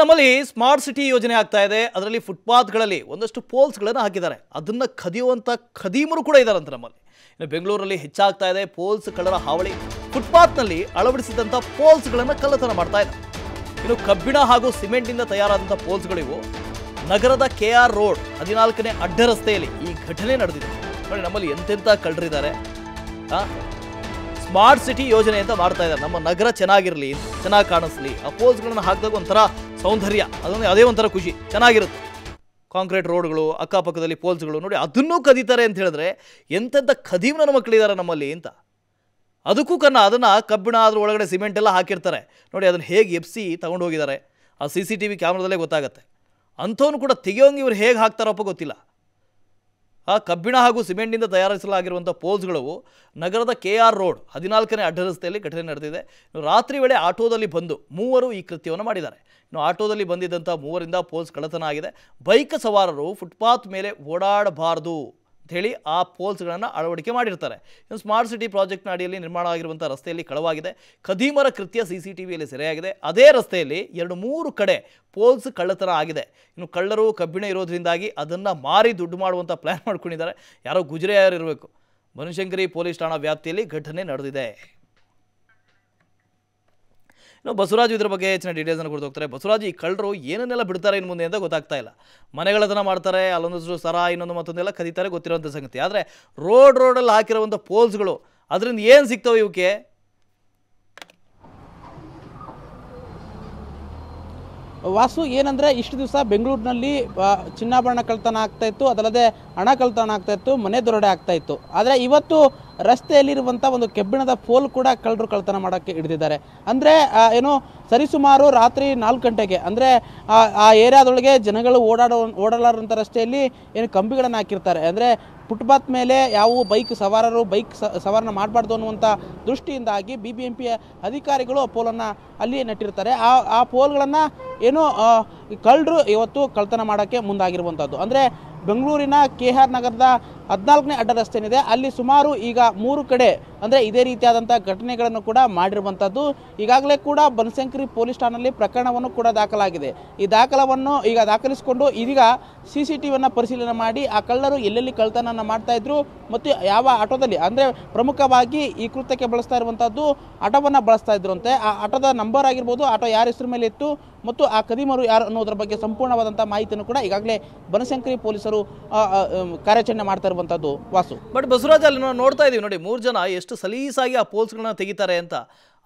ನಮ್ಮಲ್ಲಿ smart city ಯೋಜನೆ ಆಗ್ತಾ ಇದೆ ಅದರಲ್ಲಿ ಫುಟ್ಪಾತ್ಗಳಲ್ಲಿ ಒಂದಷ್ಟು ಪೋಲ್ಸ್ಗಳನ್ನು ಹಾಕಿದ್ದಾರೆ ಅದನ್ನು ಕದಿಯುವಂಥ ಖದೀಮರು ಕೂಡ ಇದ್ದಾರಂತೆ ನಮ್ಮಲ್ಲಿ ಇನ್ನು ಬೆಂಗಳೂರಲ್ಲಿ ಹೆಚ್ಚಾಗ್ತಾ ಇದೆ ಪೋಲ್ಸ್ ಕಳ್ಳರ ಹಾವಳಿ ಫುಟ್ಪಾತ್ನಲ್ಲಿ ಅಳವಡಿಸಿದಂಥ ಪೋಲ್ಸ್ಗಳನ್ನು ಕಳ್ಳತನ ಮಾಡ್ತಾ ಇದೆ ಇನ್ನು ಕಬ್ಬಿಣ ಹಾಗೂ ಸಿಮೆಂಟಿಂದ ತಯಾರಾದಂಥ ಪೋಲ್ಸ್ಗಳಿವು ನಗರದ ಕೆ ಆರ್ ರೋಡ್ ಹದಿನಾಲ್ಕನೇ ಅಡ್ಡ ರಸ್ತೆಯಲ್ಲಿ ಈ ಘಟನೆ ನಡೆದಿದೆ ನೋಡಿ ನಮ್ಮಲ್ಲಿ ಎಂತೆಂಥ ಕಳ್ಳರಿದ್ದಾರೆ ಸ್ಮಾರ್ಟ್ ಸಿಟಿ ಯೋಜನೆ ಅಂತ ಮಾಡ್ತಾ ಇದ್ದಾರೆ ನಮ್ಮ ನಗರ ಚೆನ್ನಾಗಿರಲಿ ಚೆನ್ನಾಗಿ ಕಾಣಿಸ್ಲಿ ಆ ಪೋಲ್ಸ್ಗಳನ್ನು ಹಾಕಿದಾಗ ಒಂಥರ ಸೌಂದರ್ಯ ಅದೊಂದು ಅದೇ ಒಂಥರ ಖುಷಿ ಚೆನ್ನಾಗಿರುತ್ತೆ ಕಾಂಕ್ರೀಟ್ ರೋಡ್ಗಳು ಅಕ್ಕಪಕ್ಕದಲ್ಲಿ ಪೋಲ್ಸ್ಗಳು ನೋಡಿ ಅದನ್ನೂ ಕದೀತಾರೆ ಅಂತ ಹೇಳಿದ್ರೆ ಎಂತೆಂಥ ಕದೀಮ್ನ ಮಕ್ಕಳಿದ್ದಾರೆ ನಮ್ಮಲ್ಲಿ ಅಂತ ಅದಕ್ಕೂ ಕನ್ನ ಅದನ್ನು ಕಬ್ಬಿಣ ಅದ್ರ ಒಳಗಡೆ ಸಿಮೆಂಟ್ ಎಲ್ಲ ಹಾಕಿರ್ತಾರೆ ನೋಡಿ ಅದನ್ನು ಹೇಗೆ ಎಪ್ಸಿ ತಗೊಂಡು ಹೋಗಿದ್ದಾರೆ ಆ ಸಿ ಸಿ ಟಿ ವಿ ಕ್ಯಾಮ್ರಾದಲ್ಲೇ ಗೊತ್ತಾಗುತ್ತೆ ಅಂಥವ್ನು ಕೂಡ ತೆಗೆಯೋಂಗೆ ಇವ್ರು ಹೇಗೆ ಹಾಕ್ತಾರಪ್ಪ ಗೊತ್ತಿಲ್ಲ ಆ ಕಬ್ಬಿಣ ಹಾಗೂ ಸಿಮೆಂಟ್ನಿಂದ ತಯಾರಿಸಲಾಗಿರುವಂಥ ಪೋಲ್ಸ್ಗಳು ನಗರದ ಕೆ ಆರ್ ರೋಡ್ ಹದಿನಾಲ್ಕನೇ ಅಡ್ಡರಸ್ತೆಯಲ್ಲಿ ಘಟನೆ ನಡೆದಿದೆ ರಾತ್ರಿ ವೇಳೆ ಆಟೋದಲ್ಲಿ ಬಂದು ಮೂವರು ಈ ಕೃತ್ಯವನ್ನು ಮಾಡಿದ್ದಾರೆ ಇನ್ನು ಆಟೋದಲ್ಲಿ ಬಂದಿದ್ದಂಥ ಮೂವರಿಂದ ಪೋಲ್ಸ್ ಕಳತನ ಆಗಿದೆ ಬೈಕ್ ಸವಾರರು ಫುಟ್ಪಾತ್ ಮೇಲೆ ಓಡಾಡಬಾರದು ಹೇಳಿ ಆ ಪೋಲ್ಸ್ಗಳನ್ನು ಅಳವಡಿಕೆ ಮಾಡಿರ್ತಾರೆ ಇನ್ನು ಸ್ಮಾರ್ಟ್ ಸಿಟಿ ಪ್ರಾಜೆಕ್ಟ್ನ ಅಡಿಯಲ್ಲಿ ನಿರ್ಮಾಣ ಆಗಿರುವಂಥ ರಸ್ತೆಯಲ್ಲಿ ಕಳವಾಗಿದೆ ಖದೀಮರ ಕೃತ್ಯ ಸಿ ಸಿ ಟಿ ವಿಯಲ್ಲಿ ಸೆರೆಯಾಗಿದೆ ಅದೇ ರಸ್ತೆಯಲ್ಲಿ ಎರಡು ಮೂರು ಕಡೆ ಪೋಲ್ಸ್ ಕಳ್ಳತನ ಆಗಿದೆ ಇನ್ನು ಕಳ್ಳರು ಕಬ್ಬಿಣ ಇರೋದ್ರಿಂದಾಗಿ ಅದನ್ನು ಮಾರಿ ದುಡ್ಡು ಮಾಡುವಂಥ ಪ್ಲ್ಯಾನ್ ಮಾಡ್ಕೊಂಡಿದ್ದಾರೆ ಯಾರೋ ಗುಜರೆಯಾರು ಇರಬೇಕು ಬನಶಂಕರಿ ಪೊಲೀಸ್ ಠಾಣಾ ವ್ಯಾಪ್ತಿಯಲ್ಲಿ ಘಟನೆ ನಡೆದಿದೆ ಇನ್ನು ಬಸವರಾಜು ಇದರ ಬಗ್ಗೆ ಹೆಚ್ಚಿನ ಡೀಟೇಲ್ಸನ್ನು ಕೊಡ್ತಾ ಹೋಗ್ತಾರೆ ಬಸವರಾಜು ಈ ಕಳ್ಳರು ಏನನ್ನೆಲ್ಲ ಬಿಡ್ತಾರೆ ಇನ್ನು ಮುಂದೆ ಅಂತ ಗೊತ್ತಾಗ್ತಾ ಇಲ್ಲ ಮನೆಗಳದನ್ನು ಮಾಡ್ತಾರೆ ಅಲ್ಲೊಂದಷ್ಟು ಸರ ಇನ್ನೊಂದು ಮತ್ತೊಂದೆಲ್ಲ ಕದೀತಾರೆ ಗೊತ್ತಿರುವಂಥ ಸಂಗತಿ ಆದರೆ ರೋಡ್ ರೋಡಲ್ಲಿ ಹಾಕಿರುವಂಥ ಪೋಲ್ಸ್ಗಳು ಅದರಿಂದ ಏನು ಸಿಗ್ತವೆ ಇವಕ್ಕೆ ವಾಸು ಏನಂದರೆ ಇಷ್ಟು ದಿವಸ ಬೆಂಗಳೂರಿನಲ್ಲಿ ಚಿನ್ನಾಭರಣ ಕಳ್ತನ ಆಗ್ತಾಯಿತ್ತು ಅದಲ್ಲದೆ ಹಣ ಕಳ್ತನ ಆಗ್ತಾಯಿತ್ತು ಮನೆ ದೊರಡೆ ಆಗ್ತಾಯಿತ್ತು ಆದರೆ ಇವತ್ತು ರಸ್ತೆಯಲ್ಲಿರುವಂಥ ಒಂದು ಕೆಬ್ಬಿಣದ ಪೋಲ್ ಕೂಡ ಕಳ್ಳರು ಕಳ್ತನ ಮಾಡೋಕ್ಕೆ ಹಿಡಿದಿದ್ದಾರೆ ಅಂದರೆ ಏನು ಸರಿಸುಮಾರು ರಾತ್ರಿ ನಾಲ್ಕು ಗಂಟೆಗೆ ಅಂದರೆ ಆ ಏರಿಯಾದೊಳಗೆ ಜನಗಳು ಓಡಾಡೋ ಓಡಲಾರಂಥ ರಸ್ತೆಯಲ್ಲಿ ಏನು ಕಂಬಿಗಳನ್ನು ಹಾಕಿರ್ತಾರೆ ಅಂದರೆ ಫುಟ್ಪಾತ್ ಮೇಲೆ ಯಾವ ಬೈಕ್ ಸವಾರರು ಬೈಕ್ ಸವಾರನ ಮಾಡಬಾರ್ದು ಅನ್ನುವಂಥ ದೃಷ್ಟಿಯಿಂದಾಗಿ ಬಿ ಬಿ ಎಂ ಪಿ ಅಧಿಕಾರಿಗಳು ಆ ಪೋಲನ್ನು ಅಲ್ಲಿ ನೆಟ್ಟಿರ್ತಾರೆ ಆ ಆ ಪೋಲ್ಗಳನ್ನು ಏನು ಕಳ್ಳರು ಇವತ್ತು ಕಳ್ತನ ಮಾಡೋಕ್ಕೆ ಮುಂದಾಗಿರುವಂಥದ್ದು ಅಂದರೆ ಬೆಂಗಳೂರಿನ ಕೆ ಆರ್ ನಗರದ ಹದಿನಾಲ್ಕನೇ ರಸ್ತೆನಿದೆ ಅಲ್ಲಿ ಸುಮಾರು ಈಗ ಮೂರು ಕಡೆ ಅಂದರೆ ಇದೇ ರೀತಿಯಾದಂಥ ಘಟನೆಗಳನ್ನು ಕೂಡ ಮಾಡಿರುವಂಥದ್ದು ಈಗಾಗಲೇ ಕೂಡ ಬನಶಂಕರಿ ಪೊಲೀಸ್ ಠಾಣೆಯಲ್ಲಿ ಪ್ರಕರಣವನ್ನು ಕೂಡ ದಾಖಲಾಗಿದೆ ಈ ದಾಖಲವನ್ನು ಈಗ ದಾಖಲಿಸಿಕೊಂಡು ಇದೀಗ ಸಿ ಸಿ ಟಿ ಪರಿಶೀಲನೆ ಮಾಡಿ ಆ ಕಳ್ಳರು ಎಲ್ಲೆಲ್ಲಿ ಕಳ್ತನವನ್ನು ಮಾಡ್ತಾ ಇದ್ರು ಮತ್ತು ಯಾವ ಆಟೋದಲ್ಲಿ ಅಂದರೆ ಪ್ರಮುಖವಾಗಿ ಈ ಕೃತ್ಯಕ್ಕೆ ಬಳಸ್ತಾ ಇರುವಂಥದ್ದು ಆಟೋವನ್ನು ಬಳಸ್ತಾ ಇದ್ರು ಅಂತೆ ಆ ಆಟೋದ ನಂಬರ್ ಆಗಿರ್ಬೋದು ಆಟೋ ಯಾರ ಹೆಸರು ಮೇಲೆ ಇತ್ತು ಮತ್ತು ಆ ಕದಿಮರು ಯಾರು ಅನ್ನೋದ್ರ ಬಗ್ಗೆ ಸಂಪೂರ್ಣವಾದಂಥ ಮಾಹಿತಿಯನ್ನು ಕೂಡ ಈಗಾಗಲೇ ಬನಶಂಕರಿ ಪೊಲೀಸರು ಕಾರ್ಯಾಚರಣೆ ಮಾಡ್ತಾ ಮಾಡಿರುವಂತದ್ದು ವಾಸು ಬಟ್ ಬಸವರಾಜ್ ಅಲ್ಲಿ ನಾವು ನೋಡ್ತಾ ಇದೀವಿ ನೋಡಿ ಮೂರು ಜನ ಎಷ್ಟು ಸಲೀಸಾಗಿ ಆ ಪೋಲ್ಸ್ಗಳನ್ನ ತೆಗಿತಾರೆ ಅಂತ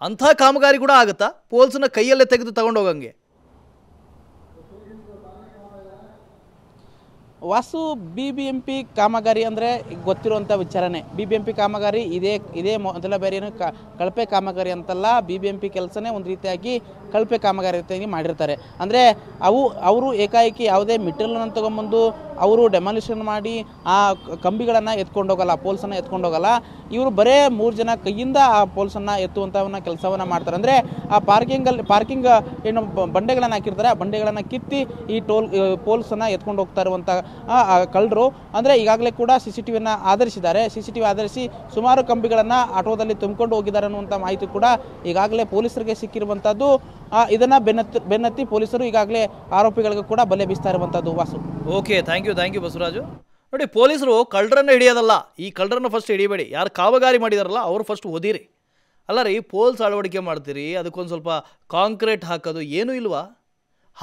ಅಂಥ ಕಾಮಗಾರಿ ಕೂಡ ಆಗುತ್ತಾ ಪೋಲ್ಸ್ನ ಕೈಯಲ್ಲೇ ತೆಗೆದು ತಗೊಂಡೋಗಂಗೆ Vasu B B M P ಕಾಮಗಾರಿ ಅಂದರೆ ಗೊತ್ತಿರುವಂಥ ವಿಚಾರನೇ ಬಿ ಬಿ ಎಂ ಪಿ ಕಾಮಗಾರಿ ಇದೇ ಇದೇ ಮೊದಲ ಬೇರೇನು ಕ ಕಳಪೆ ಕಾಮಗಾರಿ ಅಂತಲ್ಲ ಬಿ ಬಿ ಎಂ ಪಿ ಕೆಲಸನೇ ಒಂದು ರೀತಿಯಾಗಿ ಕಳಪೆ ಕಾಮಗಾರಿ ರೀತಿಯಾಗಿ ಮಾಡಿರ್ತಾರೆ ಅಂದರೆ ಅವು ಅವರು ಏಕಾಏಕಿ ಯಾವುದೇ ಮೆಟೀರಿಯಲ್ನ ತೊಗೊಂಬಂದು ಅವರು ಡೆಮಾಲಿಷನ್ ಮಾಡಿ ಆ ಕಂಬಿಗಳನ್ನು ಎತ್ಕೊಂಡೋಗಲ್ಲ ಪೋಲ್ಸನ್ನು ಎತ್ಕೊಂಡೋಗಲ್ಲ ಇವರು ಬರೇ ಮೂರು ಜನ ಕೈಯಿಂದ ಆ ಪೋಲ್ಸನ್ನು ಎತ್ತುವಂಥವನ್ನ ಕೆಲಸವನ್ನು ಮಾಡ್ತಾರೆ ಅಂದರೆ ಆ ಪಾರ್ಕಿಂಗಲ್ಲಿ ಪಾರ್ಕಿಂಗ್ ಏನು ಬಂಡೆಗಳನ್ನು ಹಾಕಿರ್ತಾರೆ ಆ ಬಂಡೆಗಳನ್ನು ಕಿತ್ತಿ ಈ ಟೋಲ್ ಪೋಲ್ಸನ್ನು ಎತ್ಕೊಂಡು ಹೋಗ್ತಾ ಇರುವಂಥ ಕಳ್ಳರು ಅಂದರೆ ಈಗಾಗಲೇ ಕೂಡ ಸಿ ಸಿ ಟಿ ವಿಯನ್ನು ಆಧರಿಸಿದ್ದಾರೆ ಸಿ ಸಿ ಟಿ ವಿ ಆಧರಿಸಿ ಸುಮಾರು ಕಂಬಿಗಳನ್ನು ಆಟೋದಲ್ಲಿ ತುಂಬಿಕೊಂಡು ಹೋಗಿದ್ದಾರೆ ಅನ್ನುವಂಥ ಮಾಹಿತಿ ಕೂಡ ಈಗಾಗಲೇ ಪೊಲೀಸರಿಗೆ ಸಿಕ್ಕಿರುವಂಥದ್ದು ಇದನ್ನು ಬೆನ್ನತ್ತಿ ಬೆನ್ನತ್ತಿ ಪೊಲೀಸರು ಈಗಾಗಲೇ ಆರೋಪಿಗಳಿಗೂ ಕೂಡ ಬಲೆ ಬೀಸ್ತಾ ಇರುವಂಥದ್ದು Vasu okay thank you thank you Basavaraju ನೋಡಿ ಪೊಲೀಸರು ಕಳ್ಳರನ್ನು ಹಿಡಿಯೋದಲ್ಲ ಈ ಕಳ್ಳರನ್ನು ಫಸ್ಟ್ ಹಿಡಿಬೇಡಿ ಯಾರು ಕಾಮಗಾರಿ ಮಾಡಿದಾರಲ್ಲ ಅವರು ಫಸ್ಟ್ ಓದಿರಿ ಅಲ್ಲ ರೀ ಪೋಲ್ಸ್ ಅಳವಡಿಕೆ ಮಾಡ್ತೀರಿ ಅದಕ್ಕೊಂದು ಸ್ವಲ್ಪ ಕಾಂಕ್ರೀಟ್ ಹಾಕೋದು ಏನೂ ಇಲ್ವಾ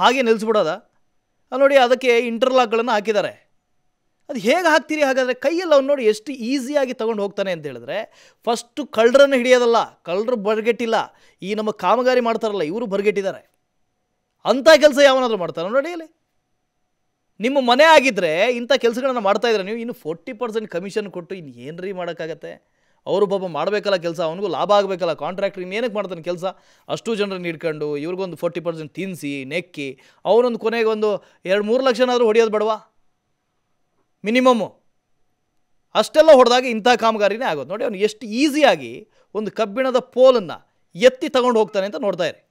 ಹಾಗೆ ನಿಲ್ಲಿಸ್ಬಿಡೋದ ನೋಡಿ ಅದಕ್ಕೆ ಇಂಟರ್ಲಾಕ್ಗಳನ್ನು ಹಾಕಿದ್ದಾರೆ ಅದು ಹೇಗೆ ಹಾಕ್ತೀರಿ ಹಾಗಾದರೆ ಕೈಯಲ್ಲಿ ಅವ್ನು ನೋಡಿ ಎಷ್ಟು ಈಸಿಯಾಗಿ ತೊಗೊಂಡು ಹೋಗ್ತಾನೆ ಅಂತ ಹೇಳಿದ್ರೆ ಫಸ್ಟು ಕಳ್ಳರನ್ನು ಹಿಡಿಯೋದಲ್ಲ ಕಳ್ಳರು ಬರ್ಗೆಟ್ಟಿಲ್ಲ ಈ ನಮ್ಮ ಕಾಮಗಾರಿ ಮಾಡ್ತಾರಲ್ಲ ಇವರು ಬರ್ಗೆಟ್ಟಿದ್ದಾರೆ ಅಂಥ ಕೆಲಸ ಯಾವನಾದರೂ ಮಾಡ್ತಾರೆ ನೋಡಿ ಇಲ್ಲಿ ನಿಮ್ಮ ಮನೆ ಆಗಿದ್ದರೆ ಇಂಥ ಕೆಲಸಗಳನ್ನ ಮಾಡ್ತಾ ಇದ್ರೆ ನೀವು ಇನ್ನು ಫೋರ್ಟಿ ಪರ್ಸೆಂಟ್ ಕಮಿಷನ್ ಕೊಟ್ಟು ಇನ್ನು ಏನು ರೀ ಮಾಡೋಕ್ಕಾಗತ್ತೆ ಅವರು ಪಾಪ ಮಾಡಬೇಕಲ್ಲ ಕೆಲಸ ಅವನಿಗೂ ಲಾಭ ಆಗಬೇಕಲ್ಲ ಕಾಂಟ್ರಾಕ್ಟ್ರ್ ಇನ್ನೇನಕ್ಕೆ ಮಾಡ್ತಾನೆ ಕೆಲಸ ಅಷ್ಟು ಜನರನ್ನ ಹಿಡ್ಕೊಂಡು ಇವ್ರಿಗೊಂದು ಫೋರ್ಟಿ ಪರ್ಸೆಂಟ್ ತಿನ್ನಿಸಿ ನೆಕ್ಕಿ ಅವನೊಂದು ಕೊನೆಗೆ ಒಂದು ಎರಡು ಮೂರು ಲಕ್ಷನಾದರೂ ಹೊಡೆಯೋದು ಬೇಡವಾ ಮಿನಿಮಮ್ಮು ಅಷ್ಟೆಲ್ಲ ಹೊಡೆದಾಗ ಇಂಥ ಕಾಮಗಾರಿನೇ ಆಗೋದು ನೋಡಿ ಅವನು ಎಷ್ಟು ಈಸಿಯಾಗಿ ಒಂದು ಕಬ್ಬಿಣದ ಪೋಲನ್ನು ಎತ್ತಿ ತಗೊಂಡು ಹೋಗ್ತಾನೆ ಅಂತ ನೋಡ್ತಾ ಇರಿ